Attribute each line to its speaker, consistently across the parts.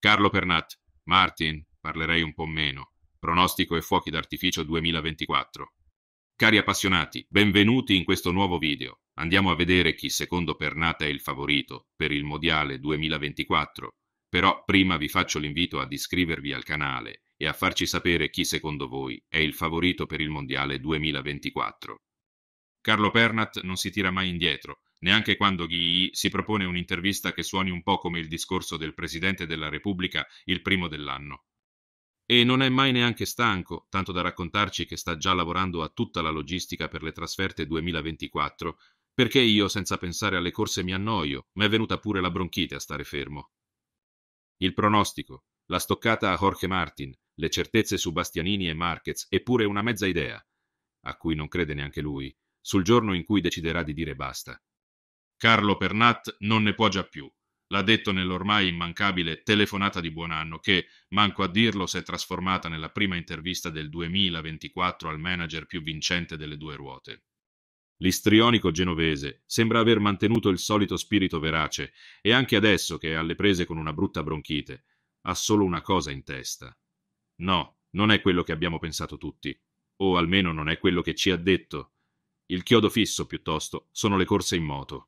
Speaker 1: Carlo Pernat, Martin, parlerei un po' meno. Pronostico e fuochi d'artificio 2024. Cari appassionati, benvenuti in questo nuovo video. Andiamo a vedere chi secondo Pernat è il favorito per il Mondiale 2024. Però prima vi faccio l'invito ad iscrivervi al canale e a farci sapere chi secondo voi è il favorito per il Mondiale 2024. Carlo Pernat non si tira mai indietro, neanche quando Ghi si propone un'intervista che suoni un po' come il discorso del Presidente della Repubblica il primo dell'anno. E non è mai neanche stanco, tanto da raccontarci che sta già lavorando a tutta la logistica per le trasferte 2024, perché io senza pensare alle corse mi annoio, ma è venuta pure la bronchite a stare fermo. Il pronostico, la stoccata a Jorge Martin, le certezze su Bastianini e Marquez eppure una mezza idea, a cui non crede neanche lui, sul giorno in cui deciderà di dire basta. Carlo Pernat non ne può già più. L'ha detto nell'ormai immancabile telefonata di buon anno che, manco a dirlo, si è trasformata nella prima intervista del 2024 al manager più vincente delle due ruote. L'istrionico genovese sembra aver mantenuto il solito spirito verace e anche adesso che è alle prese con una brutta bronchite, ha solo una cosa in testa. No, non è quello che abbiamo pensato tutti, o almeno non è quello che ci ha detto. Il chiodo fisso, piuttosto, sono le corse in moto.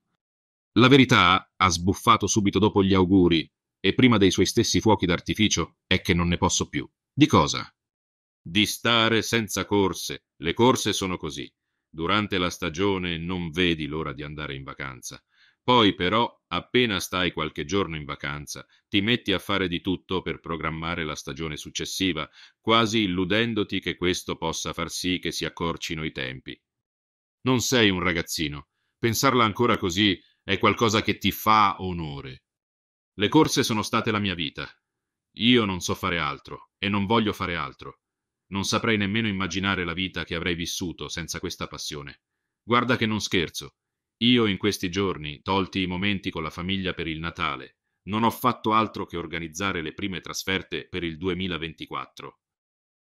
Speaker 1: La verità, ha sbuffato subito dopo gli auguri e prima dei suoi stessi fuochi d'artificio, è che non ne posso più. Di cosa? Di stare senza corse. Le corse sono così. Durante la stagione non vedi l'ora di andare in vacanza. Poi però, appena stai qualche giorno in vacanza, ti metti a fare di tutto per programmare la stagione successiva, quasi illudendoti che questo possa far sì che si accorcino i tempi. Non sei un ragazzino. Pensarla ancora così è qualcosa che ti fa onore. Le corse sono state la mia vita. Io non so fare altro e non voglio fare altro. Non saprei nemmeno immaginare la vita che avrei vissuto senza questa passione. Guarda che non scherzo. Io in questi giorni, tolti i momenti con la famiglia per il Natale, non ho fatto altro che organizzare le prime trasferte per il 2024.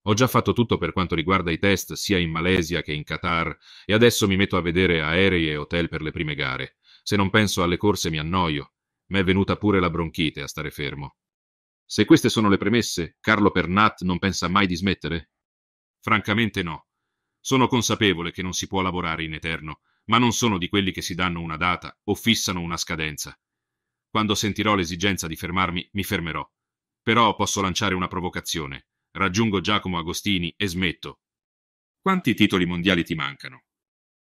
Speaker 1: Ho già fatto tutto per quanto riguarda i test sia in Malesia che in Qatar e adesso mi metto a vedere aerei e hotel per le prime gare. Se non penso alle corse mi annoio. M'è venuta pure la bronchite a stare fermo. Se queste sono le premesse, Carlo Pernat non pensa mai di smettere? Francamente no. Sono consapevole che non si può lavorare in eterno, ma non sono di quelli che si danno una data o fissano una scadenza. Quando sentirò l'esigenza di fermarmi, mi fermerò. Però posso lanciare una provocazione. Raggiungo Giacomo Agostini e smetto. Quanti titoli mondiali ti mancano?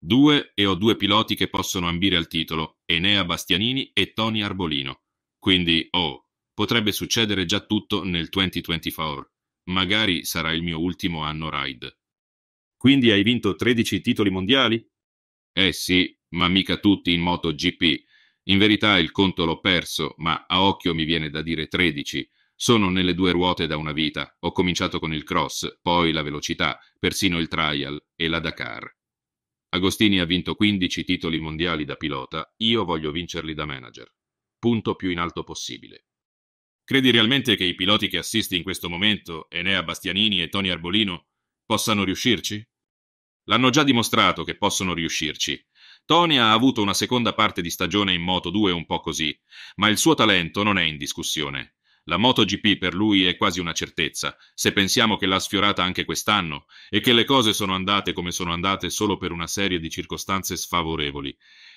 Speaker 1: Due e ho due piloti che possono ambire al titolo, Enea Bastianini e Tony Arbolino. Quindi, oh, potrebbe succedere già tutto nel 2024. Magari sarà il mio ultimo anno ride. Quindi hai vinto 13 titoli mondiali? Eh sì, ma mica tutti in moto GP. In verità il conto l'ho perso, ma a occhio mi viene da dire 13. Sono nelle due ruote da una vita. Ho cominciato con il cross, poi la velocità, persino il trial e la Dakar. Agostini ha vinto 15 titoli mondiali da pilota, io voglio vincerli da manager. Punto più in alto possibile. Credi realmente che i piloti che assisti in questo momento, Enea Bastianini e Tony Arbolino, possano riuscirci? L'hanno già dimostrato che possono riuscirci. Tony ha avuto una seconda parte di stagione in Moto 2 un po' così, ma il suo talento non è in discussione. La MotoGP per lui è quasi una certezza, se pensiamo che l'ha sfiorata anche quest'anno e che le cose sono andate come sono andate solo per una serie di circostanze sfavorevoli,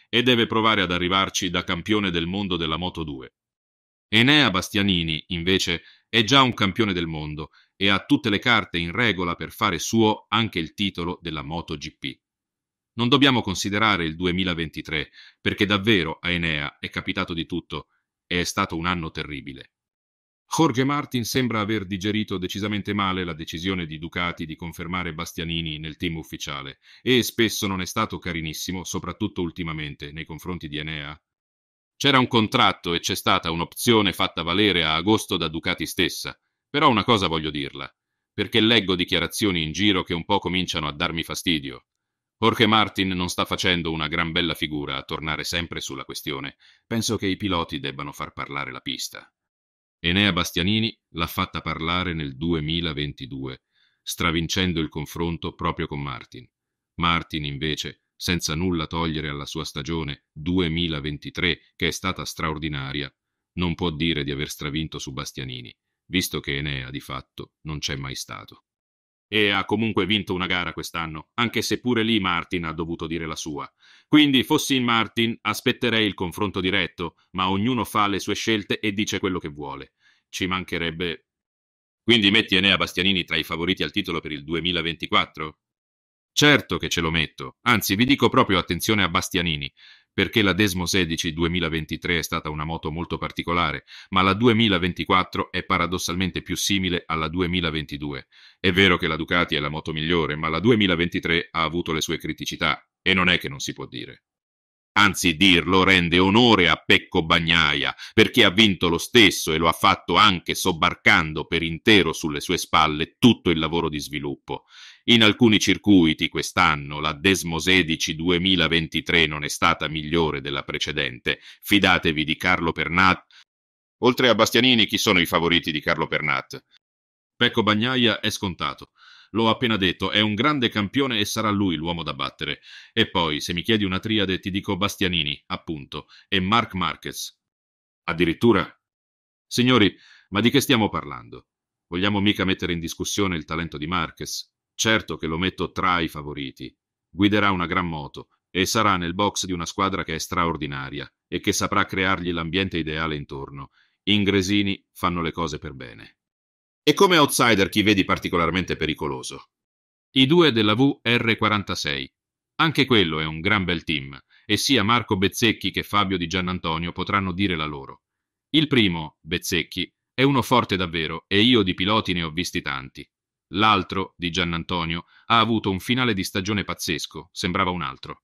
Speaker 1: e deve provare ad arrivarci da campione del mondo della Moto 2. Enea Bastianini, invece, è già un campione del mondo e ha tutte le carte in regola per fare suo anche il titolo della MotoGP. Non dobbiamo considerare il 2023, perché davvero a Enea è capitato di tutto e è stato un anno terribile. Jorge Martin sembra aver digerito decisamente male la decisione di Ducati di confermare Bastianini nel team ufficiale e spesso non è stato carinissimo, soprattutto ultimamente, nei confronti di Enea. C'era un contratto e c'è stata un'opzione fatta valere a agosto da Ducati stessa, però una cosa voglio dirla, perché leggo dichiarazioni in giro che un po' cominciano a darmi fastidio. Jorge Martin non sta facendo una gran bella figura a tornare sempre sulla questione. Penso che i piloti debbano far parlare la pista. Enea Bastianini l'ha fatta parlare nel 2022, stravincendo il confronto proprio con Martin. Martin, invece, senza nulla togliere alla sua stagione 2023, che è stata straordinaria, non può dire di aver stravinto su Bastianini, visto che Enea di fatto non c'è mai stato e ha comunque vinto una gara quest'anno, anche se pure lì Martin ha dovuto dire la sua. Quindi, fossi in Martin, aspetterei il confronto diretto, ma ognuno fa le sue scelte e dice quello che vuole. Ci mancherebbe. Quindi metti Enea Bastianini tra i favoriti al titolo per il 2024? Certo che ce lo metto, anzi vi dico proprio attenzione a Bastianini perché la Desmo 16 2023 è stata una moto molto particolare, ma la 2024 è paradossalmente più simile alla 2022. È vero che la Ducati è la moto migliore, ma la 2023 ha avuto le sue criticità, e non è che non si può dire. Anzi, dirlo rende onore a Pecco Bagnaia, perché ha vinto lo stesso e lo ha fatto anche sobbarcando per intero sulle sue spalle tutto il lavoro di sviluppo. In alcuni circuiti quest'anno la Desmosedici 2023 non è stata migliore della precedente. Fidatevi di Carlo Pernat. Oltre a Bastianini, chi sono i favoriti di Carlo Pernat? Pecco Bagnaia è scontato. L'ho appena detto, è un grande campione e sarà lui l'uomo da battere. E poi, se mi chiedi una triade, ti dico Bastianini, appunto, e Mark Marquez. Addirittura? Signori, ma di che stiamo parlando? Vogliamo mica mettere in discussione il talento di Marquez? Certo che lo metto tra i favoriti. Guiderà una gran moto e sarà nel box di una squadra che è straordinaria e che saprà creargli l'ambiente ideale intorno. ingresini fanno le cose per bene. E come outsider chi vedi particolarmente pericoloso? I due della VR46. Anche quello è un gran bel team e sia Marco Bezzecchi che Fabio Di Giannantonio potranno dire la loro. Il primo, Bezzecchi, è uno forte davvero e io di piloti ne ho visti tanti. L'altro, di Giannantonio, ha avuto un finale di stagione pazzesco, sembrava un altro.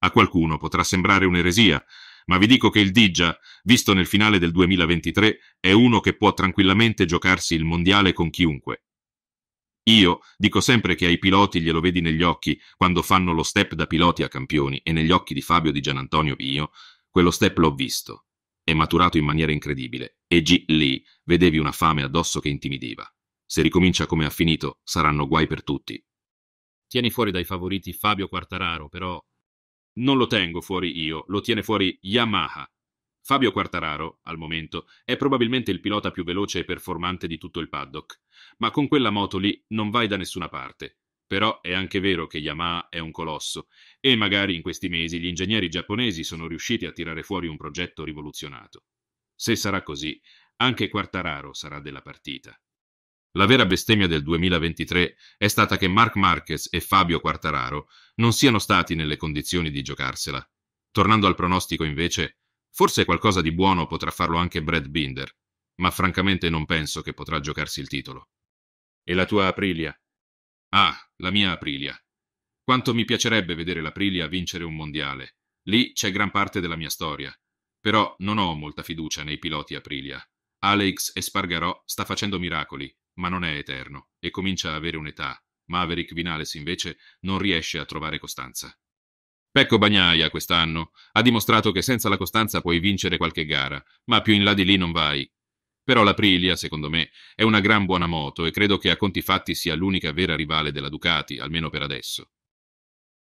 Speaker 1: A qualcuno potrà sembrare un'eresia, ma vi dico che il Digia, visto nel finale del 2023, è uno che può tranquillamente giocarsi il mondiale con chiunque. Io dico sempre che ai piloti glielo vedi negli occhi quando fanno lo step da piloti a campioni e negli occhi di Fabio di Gianantonio Pio, quello step l'ho visto. È maturato in maniera incredibile e G. lì vedevi una fame addosso che intimidiva. Se ricomincia come ha finito, saranno guai per tutti. Tieni fuori dai favoriti Fabio Quartararo, però. Non lo tengo fuori io, lo tiene fuori Yamaha. Fabio Quartararo, al momento, è probabilmente il pilota più veloce e performante di tutto il paddock, ma con quella moto lì non vai da nessuna parte. Però è anche vero che Yamaha è un colosso e magari in questi mesi gli ingegneri giapponesi sono riusciti a tirare fuori un progetto rivoluzionato. Se sarà così, anche Quartararo sarà della partita. La vera bestemmia del 2023 è stata che Marc Marquez e Fabio Quartararo non siano stati nelle condizioni di giocarsela. Tornando al pronostico, invece, forse qualcosa di buono potrà farlo anche Brad Binder, ma francamente non penso che potrà giocarsi il titolo. E la tua Aprilia? Ah, la mia Aprilia. Quanto mi piacerebbe vedere l'Aprilia vincere un mondiale. Lì c'è gran parte della mia storia. Però non ho molta fiducia nei piloti Aprilia. Alex Espargarò sta facendo miracoli ma non è eterno e comincia a avere un'età. Maverick Vinales invece non riesce a trovare costanza. Pecco Bagnaia quest'anno ha dimostrato che senza la costanza puoi vincere qualche gara, ma più in là di lì non vai. Però l'Aprilia, secondo me, è una gran buona moto e credo che a conti fatti sia l'unica vera rivale della Ducati, almeno per adesso.